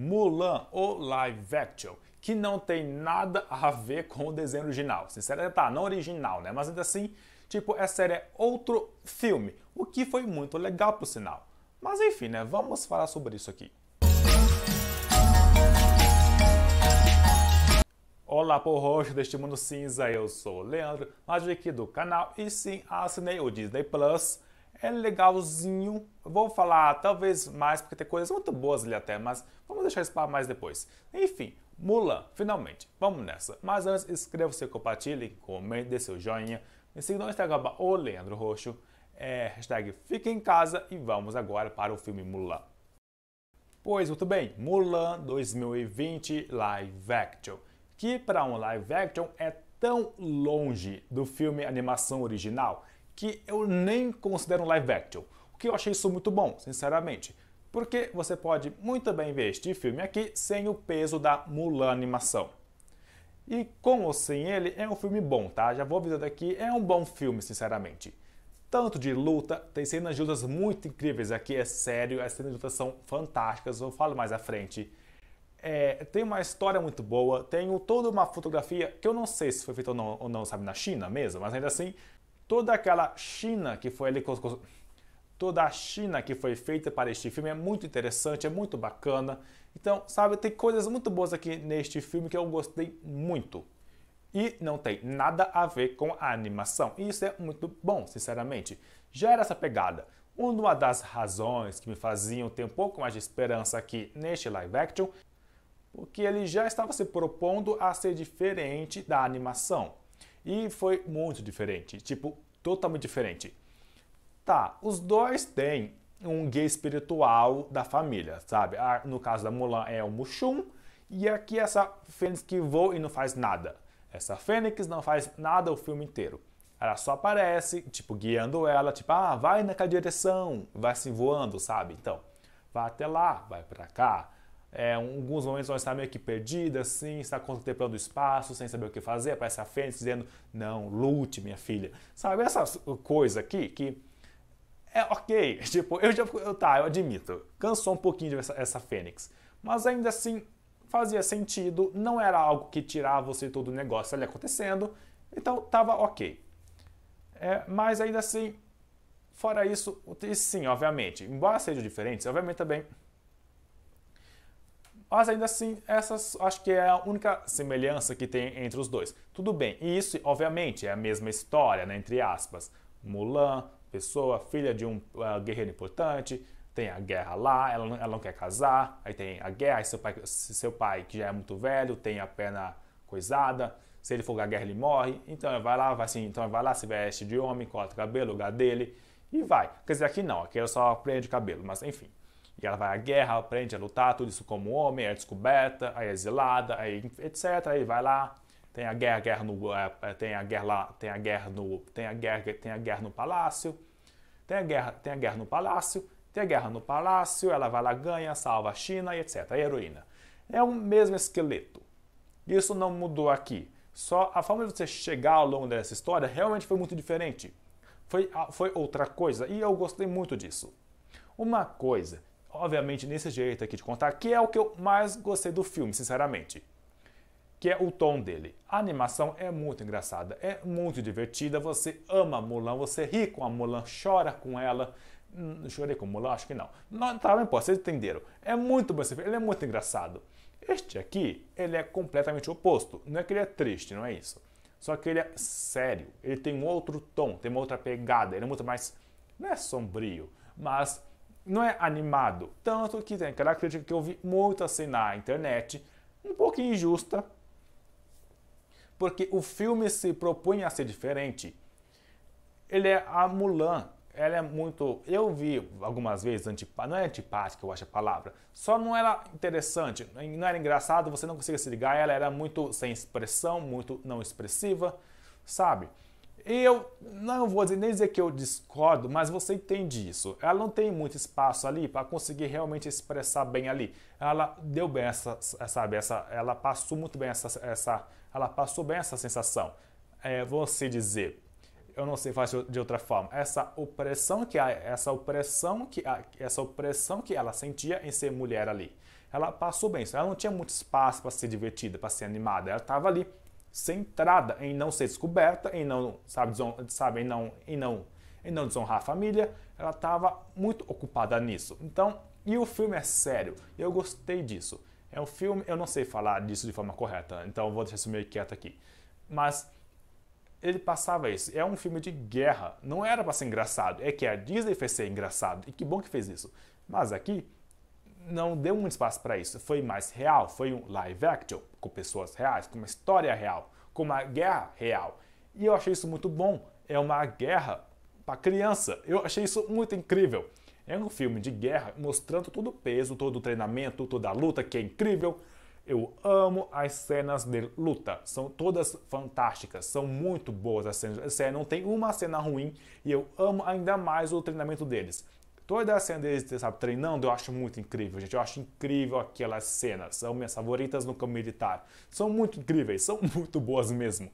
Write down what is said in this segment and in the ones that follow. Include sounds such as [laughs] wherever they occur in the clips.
Mulan ou live action, que não tem nada a ver com o desenho original. Sinceramente, assim, tá, não original, né? Mas ainda assim, tipo, essa série é outro filme, o que foi muito legal pro sinal. Mas enfim, né? Vamos falar sobre isso aqui. Olá, por roxo deste mundo cinza, eu sou o Leandro, mais aqui do canal e sim, assinei o Disney Plus é legalzinho. Eu vou falar talvez mais, porque tem coisas muito boas ali até, mas vamos deixar isso para mais depois. Enfim, Mulan, finalmente. Vamos nessa. Mas antes, inscreva-se, compartilhe, comente, dê seu joinha. Me siga no Instagram, o Leandro Roxo. É, hashtag Fique em Casa e vamos agora para o filme Mulan. Pois, muito bem, Mulan 2020 Live Action. Que para um live action é tão longe do filme animação original que eu nem considero um live action. O que eu achei isso muito bom, sinceramente. Porque você pode muito bem ver este filme aqui sem o peso da Mulan animação. E com ou sem ele, é um filme bom, tá? Já vou avisando aqui, é um bom filme, sinceramente. Tanto de luta, tem cenas de lutas muito incríveis aqui, é sério, as cenas de luta são fantásticas, eu falo mais à frente. É, tem uma história muito boa, tenho toda uma fotografia que eu não sei se foi feita ou não, ou não, sabe, na China mesmo, mas ainda assim Toda aquela China que foi ali toda a China que foi feita para este filme é muito interessante, é muito bacana. Então, sabe, tem coisas muito boas aqui neste filme que eu gostei muito. E não tem nada a ver com a animação. E isso é muito bom, sinceramente. Já era essa pegada. Uma das razões que me faziam ter um pouco mais de esperança aqui neste live action, porque ele já estava se propondo a ser diferente da animação. E foi muito diferente, tipo, totalmente diferente. Tá, os dois têm um guia espiritual da família, sabe? Ah, no caso da Mulan é o Mushum, e aqui é essa fênix que voa e não faz nada. Essa fênix não faz nada o filme inteiro. Ela só aparece, tipo, guiando ela, tipo, ah, vai naquela direção, vai se voando, sabe? Então, vai até lá, vai para cá, é, alguns momentos nós está meio que perdida, assim, está contemplando o espaço, sem saber o que fazer, aparece a Fênix dizendo, não, lute, minha filha. Sabe, essa coisa aqui que é ok, [laughs] tipo, eu já, eu, tá, eu admito, cansou um pouquinho de essa, essa Fênix, mas ainda assim fazia sentido, não era algo que tirava você todo o negócio ali acontecendo, então tava ok. É, mas ainda assim, fora isso, sim, obviamente, embora sejam diferentes, obviamente também mas ainda assim, essa acho que é a única semelhança que tem entre os dois. Tudo bem, e isso, obviamente, é a mesma história, né, entre aspas. Mulan, pessoa, filha de um uh, guerreiro importante, tem a guerra lá, ela não, ela não quer casar, aí tem a guerra, seu pai, seu pai que já é muito velho, tem a perna coisada, se ele for pra guerra ele morre, então ele vai lá, vai assim, então vai lá, se veste de homem, corta o cabelo, lugar dele, e vai. Quer dizer, aqui não, aqui é só prende cabelo, mas enfim. E ela vai à guerra, aprende a lutar, tudo isso como homem, é descoberta, aí é exilada, aí etc. Aí vai lá, tem a guerra, guerra no, é, é, tem a guerra lá, tem a guerra no, tem a guerra, tem a guerra no palácio, tem a guerra, tem a guerra no palácio, tem a guerra no palácio, ela vai lá, ganha, salva a China e etc. A heroína. É o mesmo esqueleto. Isso não mudou aqui. Só a forma de você chegar ao longo dessa história realmente foi muito diferente. Foi, foi outra coisa e eu gostei muito disso. Uma coisa obviamente nesse jeito aqui de contar, que é o que eu mais gostei do filme, sinceramente. Que é o tom dele. A animação é muito engraçada, é muito divertida, você ama Mulan, você ri com a Mulan, chora com ela. Hum, chorei com Mulan? Acho que não. Não, tá, não importa, vocês entenderam. É muito bom esse filme, ele é muito engraçado. Este aqui, ele é completamente oposto. Não é que ele é triste, não é isso. Só que ele é sério, ele tem um outro tom, tem uma outra pegada, ele é muito mais, não é sombrio, mas não é animado. Tanto que tem aquela crítica que eu vi muito assim na internet, um pouco injusta, porque o filme se propunha a ser diferente. Ele é a Mulan, ela é muito. Eu vi algumas vezes, antipa, não é antipática, eu acho a palavra, só não era interessante, não era engraçado, você não conseguia se ligar, ela era muito sem expressão, muito não expressiva, sabe? e eu não vou dizer, nem dizer que eu discordo, mas você entende isso. Ela não tem muito espaço ali para conseguir realmente expressar bem ali. Ela deu bem essa, sabe, essa, ela passou muito bem essa, essa, ela passou bem essa sensação. É, você assim dizer, eu não sei fazer de outra forma. Essa opressão que essa opressão que essa opressão que ela sentia em ser mulher ali. Ela passou bem, ela não tinha muito espaço para ser divertida, para ser animada. Ela estava ali centrada em não ser descoberta, em não, sabe, sabe em não, em não, em não desonrar a família, ela estava muito ocupada nisso. Então, e o filme é sério. Eu gostei disso. É um filme, eu não sei falar disso de forma correta, então vou deixar isso meio quieto aqui. Mas ele passava isso. É um filme de guerra. Não era para ser engraçado. É que a Disney fez ser engraçado. E que bom que fez isso. Mas aqui não deu muito espaço para isso. Foi mais real, foi um live action, com pessoas reais, com uma história real, com uma guerra real. E eu achei isso muito bom. É uma guerra para criança. Eu achei isso muito incrível. É um filme de guerra mostrando todo o peso, todo o treinamento, toda a luta, que é incrível. Eu amo as cenas de luta, são todas fantásticas, são muito boas as cenas. É, não tem uma cena ruim e eu amo ainda mais o treinamento deles. Toda a cena sabe, treinando eu acho muito incrível, gente. Eu acho incrível aquelas cenas. São minhas favoritas no campo militar. São muito incríveis, são [laughs] muito boas mesmo.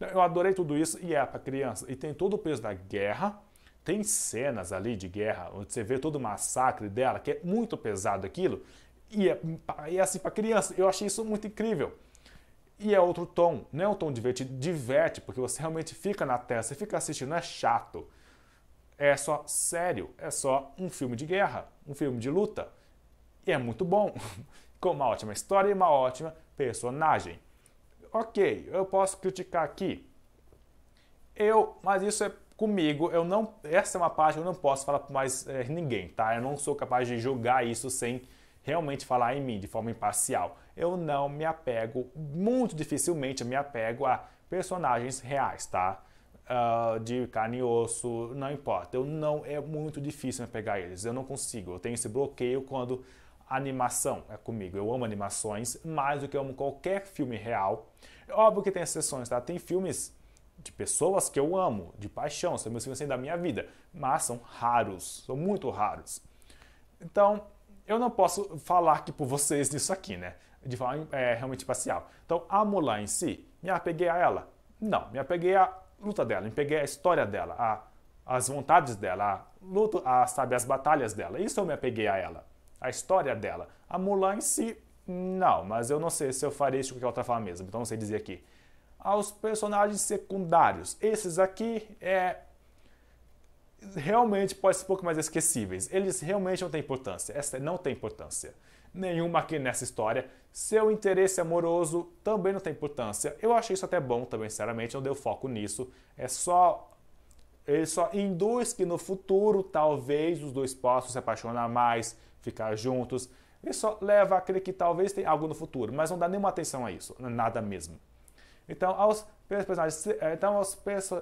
Eu adorei tudo isso e é para criança. E tem todo o peso da guerra. Tem cenas ali de guerra, onde você vê todo o massacre dela, que é muito pesado aquilo. E é, é assim para criança. Eu achei isso muito incrível. E é outro tom, não é um tom divertido, diverte, porque você realmente fica na tela, você fica assistindo, é chato é só sério, é só um filme de guerra, um filme de luta. E é muito bom, [laughs] com uma ótima história e uma ótima personagem. Ok, eu posso criticar aqui. Eu, mas isso é comigo, eu não, essa é uma parte que eu não posso falar para mais é, ninguém, tá? Eu não sou capaz de julgar isso sem realmente falar em mim de forma imparcial. Eu não me apego, muito dificilmente eu me apego a personagens reais, tá? uh, de carne e osso, não importa. Eu não é muito difícil pegar eles. Eu não consigo. Eu tenho esse bloqueio quando animação é comigo. Eu amo animações mais do que amo qualquer filme real. É óbvio que tem exceções, tá? Tem filmes de pessoas que eu amo, de paixão, são meus filmes assim, da minha vida, mas são raros, são muito raros. Então, eu não posso falar aqui por vocês disso aqui, né? De forma é, realmente parcial. Então, a Mulan em si, me apeguei a ela. Não, me apeguei à luta dela, me peguei à história dela, à, às vontades dela, à luta, à, sabe, às batalhas dela. Isso eu me apeguei a ela, à história dela. A Mulan em si, não, mas eu não sei se eu faria isso com qualquer outra fala mesmo, então não sei dizer aqui. Aos personagens secundários, esses aqui é realmente pode ser um pouco mais esquecíveis. Eles realmente não têm importância. Essa não tem importância. Nenhuma aqui nessa história. Seu interesse amoroso também não tem importância. Eu achei isso até bom também, sinceramente, não deu foco nisso. É só. Ele só induz que no futuro talvez os dois possam se apaixonar mais, ficar juntos. Ele só leva a crer que talvez tenha algo no futuro, mas não dá nenhuma atenção a isso, nada mesmo. Então, aos personagens. Eh, então, aos,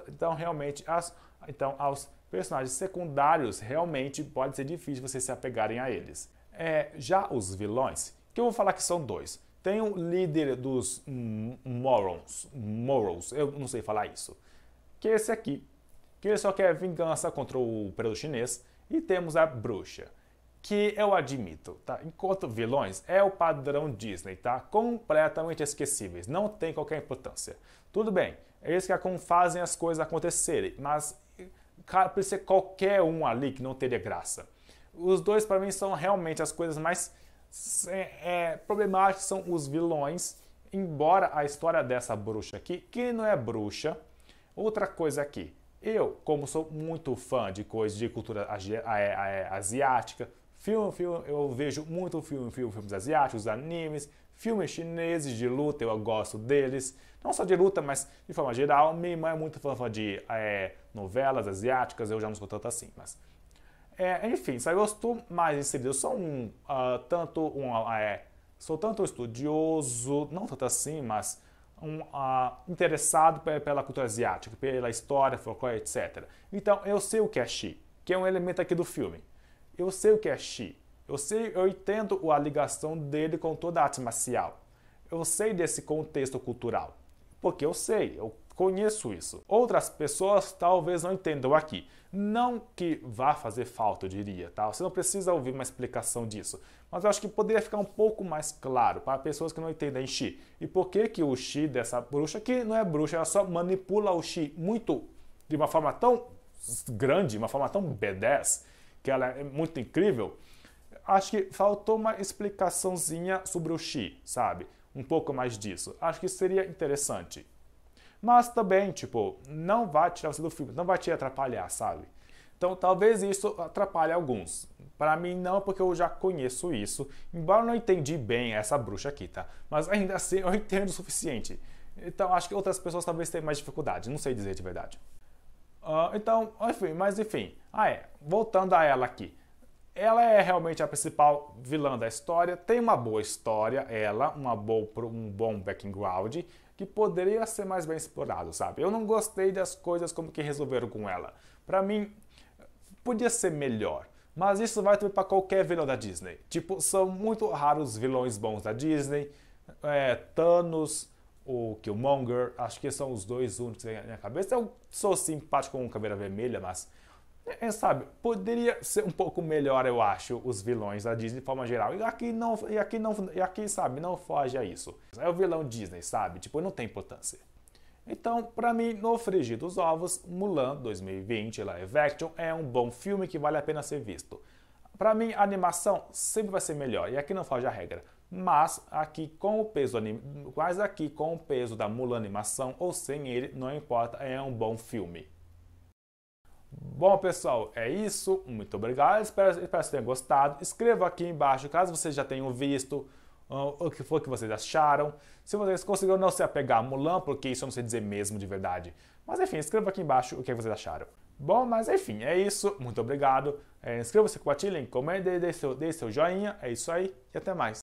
então realmente, as, então, aos personagens secundários realmente pode ser difícil vocês se apegarem a eles. É, já os vilões, que eu vou falar que são dois. Tem o líder dos Morons, Morals, eu não sei falar isso, que é esse aqui, que ele só quer vingança contra o preto chinês. E temos a bruxa, que eu admito, tá? Enquanto vilões é o padrão Disney, tá? Completamente esquecíveis, não tem qualquer importância. Tudo bem, eles é que é fazem as coisas acontecerem, mas cara, ser qualquer um ali que não teria graça. Os dois, para mim, são realmente as coisas mais é, problemáticas, são os vilões, embora a história dessa bruxa aqui, que não é bruxa. Outra coisa aqui, é eu, como sou muito fã de coisas de cultura asiática, filme, filme, eu vejo muito filme, filme, filmes asiáticos, animes, Filmes chineses de luta, eu gosto deles. Não só de luta, mas de forma geral. Minha irmã é muito fã de é, novelas asiáticas, eu já não sou tanto assim, mas... É, enfim, eu gosto mais de Eu sou um, uh, tanto um, uh, é, sou tanto estudioso, não tanto assim, mas um, uh, interessado pela cultura asiática, pela história, folclore, etc. Então, eu sei o que é Xi, que é um elemento aqui do filme. Eu sei o que é Xi. Eu sei, eu entendo a ligação dele com toda a arte marcial. Eu sei desse contexto cultural, porque eu sei, eu conheço isso. Outras pessoas talvez não entendam aqui. Não que vá fazer falta, eu diria, tá? Você não precisa ouvir uma explicação disso. Mas eu acho que poderia ficar um pouco mais claro para pessoas que não entendem Xi. E por que, que o Xi dessa bruxa, que não é bruxa, ela só manipula o Xi muito, de uma forma tão grande, uma forma tão B10, que ela é muito incrível, acho que faltou uma explicaçãozinha sobre o Xi, sabe? Um pouco mais disso. Acho que seria interessante. Mas também, tipo, não vai tirar você do filme, não vai te atrapalhar, sabe? Então talvez isso atrapalhe alguns. Para mim não, porque eu já conheço isso. Embora eu não entendi bem essa bruxa aqui, tá? Mas ainda assim eu [laughs] entendo o suficiente. Então acho que outras pessoas talvez tenham mais dificuldade, não sei dizer de verdade. Uh, então, enfim, mas enfim. Ah é, voltando a ela aqui ela é realmente a principal vilã da história, tem uma boa história, ela, uma boa, um bom background, que poderia ser mais bem explorado, sabe? Eu não gostei das coisas como que resolveram com ela. Para mim, podia ser melhor. Mas isso vai também para qualquer vilão da Disney. Tipo, são muito raros vilões bons da Disney. É, Thanos, o Killmonger, acho que são os dois únicos na minha cabeça. Eu sou simpático com Caveira Vermelha, mas é, é, sabe, poderia ser um pouco melhor, eu acho, os vilões da Disney de forma geral. E aqui não, e aqui não, e aqui, sabe, não foge a isso. É o vilão Disney, sabe? Tipo, não tem importância. Então, para mim, no frigir dos ovos, Mulan 2020 live action é um bom filme que vale a pena ser visto. Para mim, a animação sempre vai ser melhor, e aqui não foge a regra. Mas aqui com o peso anim... mas aqui com o peso da Mulan animação ou sem ele, não importa, é um bom filme. Bom, pessoal, é isso. Muito obrigado. Espero, espero que tenham gostado. Escreva aqui embaixo caso vocês já tenham visto ah, o que foi que vocês acharam. Se vocês conseguiram não se apegar a Mulan, porque isso eu não sei dizer mesmo de verdade. Mas enfim, escreva aqui embaixo o que vocês acharam. Bom, mas enfim, é isso. Muito obrigado. É, Inscreva-se, compartilhem, comentem, dê seu, dê seu joinha. É isso aí e até mais.